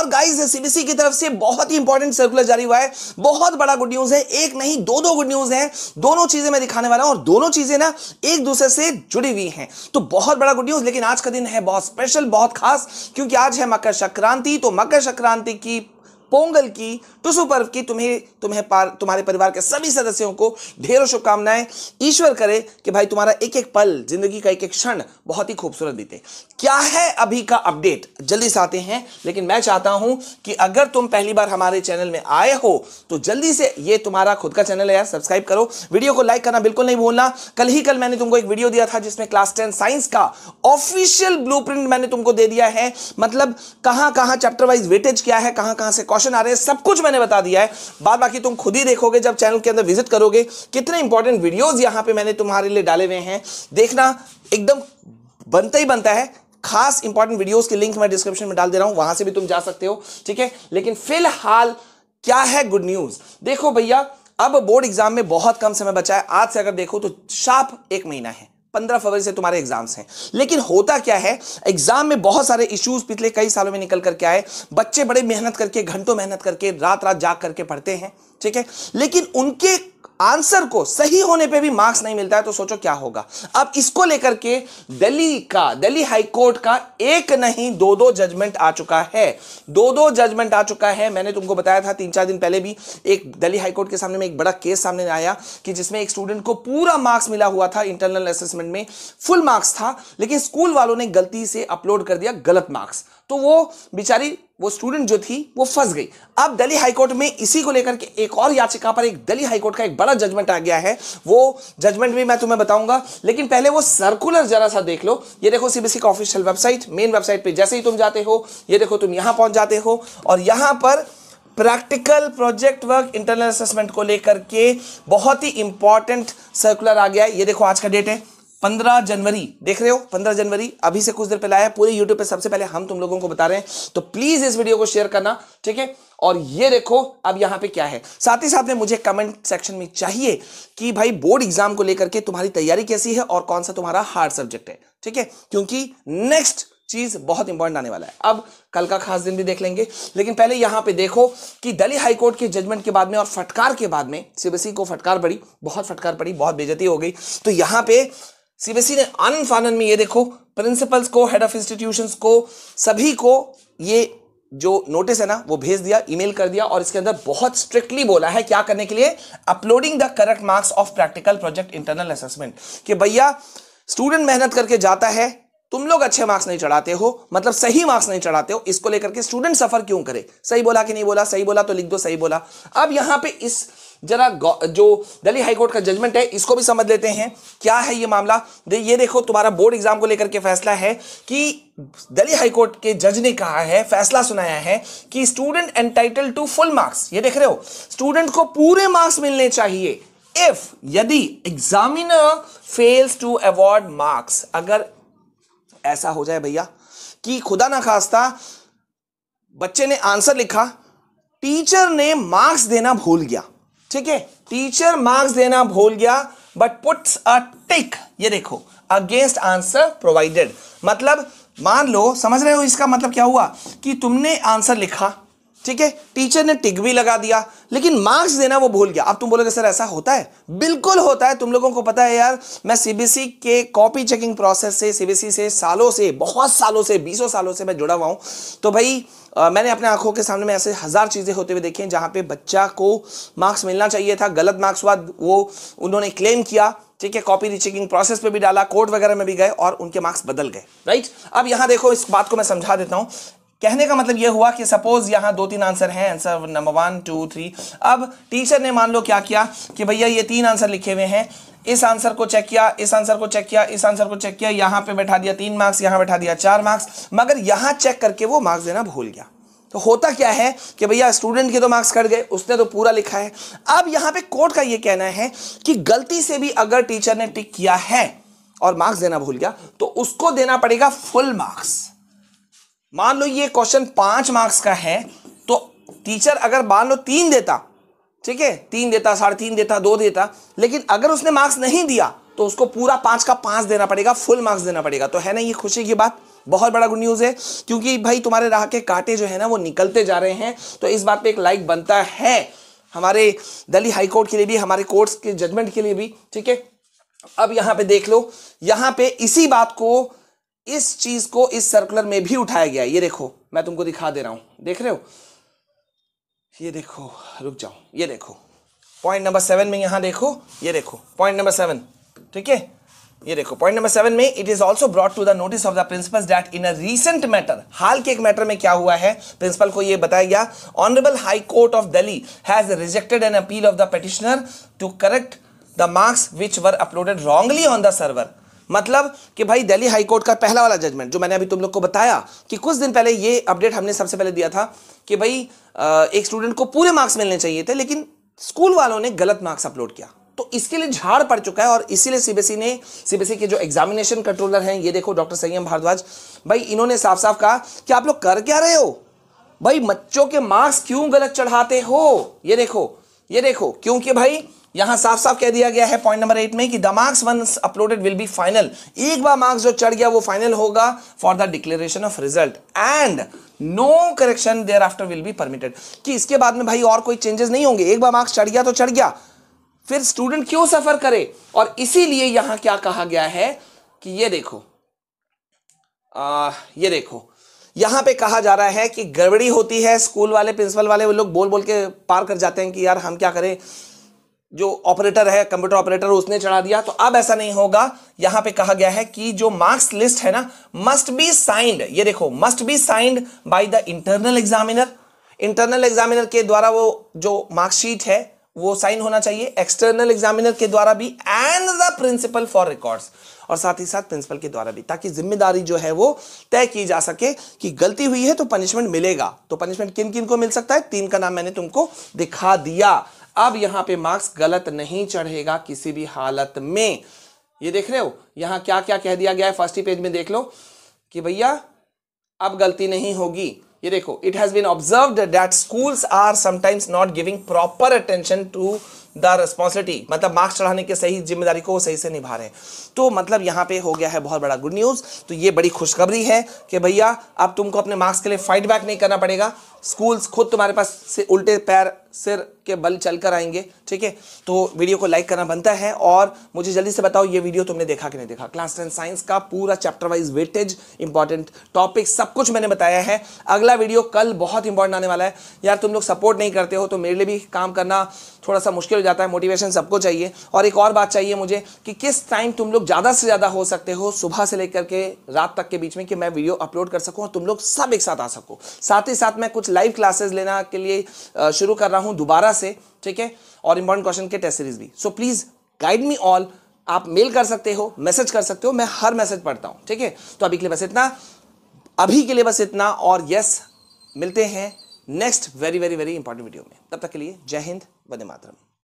और guys CBC की तरफ से बहुत ही इंपॉर्टेंट सर्कुलर जारी हुआ है बहुत बड़ा गुड न्यूज है एक नहीं दो दो गुड न्यूज है दोनों चीजें मैं दिखाने वाला हूं और दोनों चीजें ना एक दूसरे से जुड़ी हुई हैं तो बहुत बड़ा गुड न्यूज लेकिन आज का दिन है बहुत स्पेशल बहुत खास क्योंकि आज है मकर संक्रांति तो मकर संक्रांति की पोंगल की टुसु पर्व की तुम्हें तुम्हें पार तुम्हारे परिवार के सभी सदस्यों को ढेरों शुभकामनाएं ईश्वर करे कि भाई तुम्हारा एक एक पल जिंदगी का एक एक क्षण बहुत ही खूबसूरत बीते क्या है अभी का अपडेट जल्दी से आते हैं लेकिन मैं चाहता हूं कि अगर तुम पहली बार हमारे चैनल में आए हो तो जल्दी से ये तुम्हारा खुद का चैनल है यार सब्सक्राइब करो वीडियो को लाइक करना बिल्कुल नहीं भूलना कल ही कल मैंने तुमको एक वीडियो दिया था जिसमें क्लास टेन साइंस का ऑफिशियल ब्लू मैंने तुमको दे दिया है मतलब कहां कहां चैप्टर वाइज वेटेज क्या है कहां कहां से क्वेश्चन क्वेश्चन आ रहे हैं सब कुछ मैंने बता दिया है बाद बाकी तुम खुद ही देखोगे जब चैनल के अंदर विजिट करोगे कितने इंपॉर्टेंट वीडियोज यहां पर मैंने तुम्हारे लिए डाले हुए हैं देखना एकदम बनता ही बनता है खास इंपॉर्टेंट वीडियोस की लिंक मैं डिस्क्रिप्शन में डाल दे रहा हूं वहां से भी तुम जा सकते हो ठीक है लेकिन फिलहाल क्या है गुड न्यूज देखो भैया अब बोर्ड एग्जाम में बहुत कम समय बचा है आज से अगर देखो तो शाप एक महीना है पंद्रह फरवरी से तुम्हारे एग्जाम्स हैं लेकिन होता क्या है एग्जाम में बहुत सारे इश्यूज पिछले कई सालों में निकल करके आए बच्चे बड़े मेहनत करके घंटों मेहनत करके रात रात जाग करके पढ़ते हैं ठीक है लेकिन उनके आंसर को सही होने पे भी मार्क्स नहीं मिलता है तो सोचो क्या होगा अब इसको लेकर के दिल्ली का दिल्ली हाईकोर्ट का एक नहीं दो दो जजमेंट आ चुका है दो दो जजमेंट आ चुका है मैंने तुमको बताया था तीन चार दिन पहले भी एक दिल्ली हाईकोर्ट के सामने में एक बड़ा केस सामने आया कि जिसमें एक स्टूडेंट को पूरा मार्क्स मिला हुआ था इंटरनल असेसमेंट में फुल मार्क्स था लेकिन स्कूल वालों ने गलती से अपलोड कर दिया गलत मार्क्स तो वो बेचारी वो स्टूडेंट जो थी वो फंस गई अब दिल्ली हाईकोर्ट में इसी को लेकर के एक और याचिका पर एक दिल्ली हाईकोर्ट का एक बड़ा जजमेंट आ गया है वो जजमेंट भी मैं तुम्हें बताऊंगा लेकिन पहले वो सर्कुलर जरा सा देख लो ये देखो सीबीसी का ऑफिशियल वेबसाइट मेन वेबसाइट पे जैसे ही तुम जाते हो ये देखो तुम यहां पहुंच जाते हो और यहां पर practical project work internal assessment को लेकर के बहुत ही इंपॉर्टेंट सर्कुलर आ गया है ये देखो आज का डेट है पंद्रह जनवरी देख रहे हो पंद्रह जनवरी अभी से कुछ देर पहले आया पूरे यूट्यूब पे सबसे पहले हम तुम लोगों को बता रहे हैं तो प्लीज इस वीडियो को शेयर करना ठीक है और ये देखो अब यहाँ पे क्या है साथ ही साथ में मुझे कमेंट सेक्शन में चाहिए कि भाई बोर्ड एग्जाम को लेकर के तुम्हारी तैयारी कैसी है और कौन सा तुम्हारा हार्ड सब्जेक्ट है ठीक है क्योंकि नेक्स्ट चीज बहुत इंपॉर्टेंट आने वाला है अब कल का खास दिन भी देख लेंगे लेकिन पहले यहां पे देखो कि दिल्ली हाईकोर्ट के जजमेंट के बाद में और फटकार के बाद में सीबीएसई को फटकार पड़ी बहुत फटकार पड़ी बहुत बेजती हो गई तो यहां पे सीबीएसई ने आनंद फानंद में ये देखो प्रिंसिपल्स को हेड ऑफ इंस्टीट्यूशन को सभी को ये जो नोटिस है ना वो भेज दिया ईमेल कर दिया और इसके अंदर बहुत स्ट्रिक्टली बोला है क्या करने के लिए uploading the correct marks of practical project internal assessment कि भैया स्टूडेंट मेहनत करके जाता है तुम लोग अच्छे मार्क्स नहीं चढ़ाते हो मतलब सही मार्क्स नहीं चढ़ाते हो इसको लेकर के स्टूडेंट सफर क्यों करे सही बोला कि नहीं बोला सही बोला तो लिख दो सही बोला अब यहां पे इस जरा जो दिल्ली हाईकोर्ट का जजमेंट है इसको भी समझ लेते हैं क्या है ये मामला दे ये देखो तुम्हारा बोर्ड एग्जाम को लेकर के फैसला है कि दिल्ली हाईकोर्ट के जज ने कहा है फैसला सुनाया है कि student entitle to full marks ये देख रहे हो स्टूडेंट को पूरे मार्क्स मिलने चाहिए इफ यदि examiner fails to award marks अगर ऐसा हो जाए भैया कि खुदा ना खास्ता बच्चे ने आंसर लिखा टीचर ने मार्क्स देना भूल गया ठीक है टीचर मार्क्स देना भूल गया बट पुट्स अ टिक ये देखो अगेंस्ट आंसर प्रोवाइडेड मतलब मान लो समझ रहे हो इसका मतलब क्या हुआ कि तुमने आंसर लिखा ठीक है टीचर ने टिक भी लगा दिया लेकिन मार्क्स देना वो भूल गया अब तुम बोलोगे सर ऐसा होता है बिल्कुल होता है तुम लोगों को पता है यार मैं सीबीएसई के कॉपी चेकिंग प्रोसेस से सीबीएसई से सालों से बहुत सालों से बीसों सालों से मैं जुड़ा हुआ हूं तो भाई आ, मैंने अपने आंखों के सामने में ऐसे हज़ार चीज़ें होते हुए देखे जहां पर पे बच्चा को मार्क्स मिलना चाहिए था गलत मार्क्स हुआ वो उन्होंने क्लेम किया ठीक है कॉपी रिचेकिंग प्रोसेस पे भी डाला कोर्ट वगैरह में भी गए और उनके मार्क्स बदल गए राइट अब यहां देखो इस बात को मैं समझा देता हूँ कहने का मतलब यह हुआ कि सपोज यहाँ दो तीन आंसर हैं answer number one two three अब टीचर ने मान लो क्या किया कि भैया ये तीन आंसर लिखे हुए हैं इस आंसर को चेक किया इस आंसर को चेक किया इस आंसर को चेक किया यहाँ पे बैठा दिया तीन मार्क्स यहाँ बैठा दिया चार मार्क्स मगर यहाँ चेक करके वो मार्क्स देना भूल गया तो होता क्या है कि भैया स्टूडेंट के तो मार्क्स कट गए उसने तो पूरा लिखा है अब यहाँ पे कोर्ट का ये कहना है कि गलती से भी अगर टीचर ने टिक किया है और मार्क्स देना भूल गया तो उसको देना पड़ेगा फुल मार्क्स मान लो ये क्वेश्चन पांच मार्क्स का है तो टीचर अगर मान लो तीन देता ठीक है तीन देता साढ़े तीन देता दो देता लेकिन अगर उसने मार्क्स नहीं दिया तो उसको पूरा पांच का पांच देना पड़ेगा फुल मार्क्स देना पड़ेगा तो है ना ये खुशी की बात बहुत बड़ा गुड न्यूज़ है क्योंकि भाई तुम्हारे राह के कांटे जो है ना वो निकलते जा रहे हैं तो इस बात पे एक लाइक बनता है हमारे दिल्ली हाई कोर्ट के लिए भी हमारे कोर्ट्स के जजमेंट के लिए भी ठीक है अब यहाँ पे देख लो यहां पे इसी बात को इस चीज को इस सर्कुलर में भी उठाया गया ये देखो मैं तुमको दिखा दे रहा हूं देख रहे हो ये देखो रुक जाओ ये देखो पॉइंट नंबर सेवन में यहां देखो ये देखो पॉइंट नंबर सेवन ठीक है ये देखो पॉइंट नंबर सेवन में it is also brought to the notice of the principal that in a recent matter हाल के एक मैटर में क्या हुआ है प्रिंसिपल को ये बताया गया honourable high court of Delhi has rejected an appeal of the petitioner to correct the marks which were uploaded wrongly on the server मतलब कि भाई दिल्ली हाईकोर्ट का पहला वाला जजमेंट जो मैंने अभी तुम लोग को बताया कि कुछ दिन पहले ये अपडेट हमने सबसे पहले दिया था कि भाई एक स्टूडेंट को पूरे मार्क्स मिलने चाहिए थे लेकिन स्कूल वालों ने गलत मार्क्स अपलोड किया तो इसके लिए झाड़ पड़ चुका है और इसीलिए सीबीएसई e ने सीबीएसई e के जो एग्जामिनेशन कंट्रोलर हैं ये देखो डॉक्टर संयम भारद्वाज भाई इन्होंने साफ साफ कहा कि आप लोग कर क्या रहे हो भाई बच्चों के मार्क्स क्यों गलत चढ़ाते हो ये देखो ये देखो क्योंकि भाई यहां साफ साफ कह दिया गया है पॉइंट नंबर एट में कि the marks one uploaded will be final एक बार मार्क्स जो चढ़ गया वो फाइनल होगा for the declaration of result and no correction there after will be permitted कि इसके बाद में भाई और कोई चेंजेस नहीं होंगे एक बार मार्क्स चढ़ गया तो चढ़ गया फिर स्टूडेंट क्यों सफर करे और इसीलिए यहां क्या कहा गया है कि ये देखो आ, ये देखो यहां पे कहा जा रहा है कि गड़बड़ी होती है स्कूल वाले प्रिंसिपल वाले वो लोग बोल बोल के पार कर जाते हैं कि यार हम क्या करें जो ऑपरेटर है कंप्यूटर ऑपरेटर उसने चढ़ा दिया तो अब ऐसा नहीं होगा यहां पे कहा गया है कि जो मार्क्स लिस्ट है ना मस्ट बी साइंड ये देखो must be signed by the internal examiner internal examiner के द्वारा वो जो मार्कशीट है वो साइन होना चाहिए एक्सटर्नल एग्जामिनर के द्वारा भी and the principal for records और साथ ही साथ प्रिंसिपल के द्वारा भी ताकि जिम्मेदारी जो है वो तय की जा सके कि गलती हुई है तो पनिशमेंट मिलेगा तो पनिशमेंट किन किन को मिल सकता है तीन का नाम मैंने तुमको दिखा दिया अब यहां पे मार्क्स गलत नहीं चढ़ेगा किसी भी हालत में ये देख रहे हो यहां क्या क्या कह दिया गया है फर्स्ट ही पेज में देख लो कि भैया अब गलती नहीं होगी ये देखो it has been observe that schools are sometimes not giving proper attention to the responsibility मतलब मार्क्स चढ़ाने के सही जिम्मेदारी को वो सही से निभा रहे हैं तो मतलब यहाँ पे हो गया है बहुत बड़ा गुड न्यूज़ तो ये बड़ी खुशखबरी है कि भैया अब तुमको अपने मार्क्स के लिए फाइट बैक नहीं करना पड़ेगा स्कूल्स खुद तुम्हारे पास से उल्टे पैर सिर के बल चल कर आएंगे ठीक है तो वीडियो को लाइक करना बनता है और मुझे जल्दी से बताओ ये वीडियो तुमने देखा कि नहीं देखा क्लास टेन साइंस का पूरा chapter wise weightage important topic सब कुछ मैंने बताया है अगला वीडियो कल बहुत इंपॉर्टेंट आने वाला है यार तुम लोग सपोर्ट नहीं करते हो तो मेरे लिए भी काम करना थोड़ा सा मुश्किल हो जाता है मोटिवेशन सबको चाहिए और एक और बात चाहिए मुझे कि किस टाइम तुम लोग ज़्यादा से ज़्यादा हो सकते हो सुबह से लेकर के रात तक के बीच में कि मैं वीडियो अपलोड कर सकूँ और तुम लोग सब एक साथ आ सको साथ ही साथ मैं कुछ लाइव क्लासेज लेना के लिए शुरू कर रहा हूं दोबारा से ठीक है और इंपॉर्टेंट क्वेश्चन के टेस्ट सीरीज भी so please guide me all आप मेल कर सकते हो मैसेज कर सकते हो मैं हर मैसेज पढ़ता हूं ठीक है तो अभी के लिए बस इतना अभी के लिए बस इतना और यस मिलते हैं next very very very important video में तब तक के लिए जय हिंद वंदे मातरम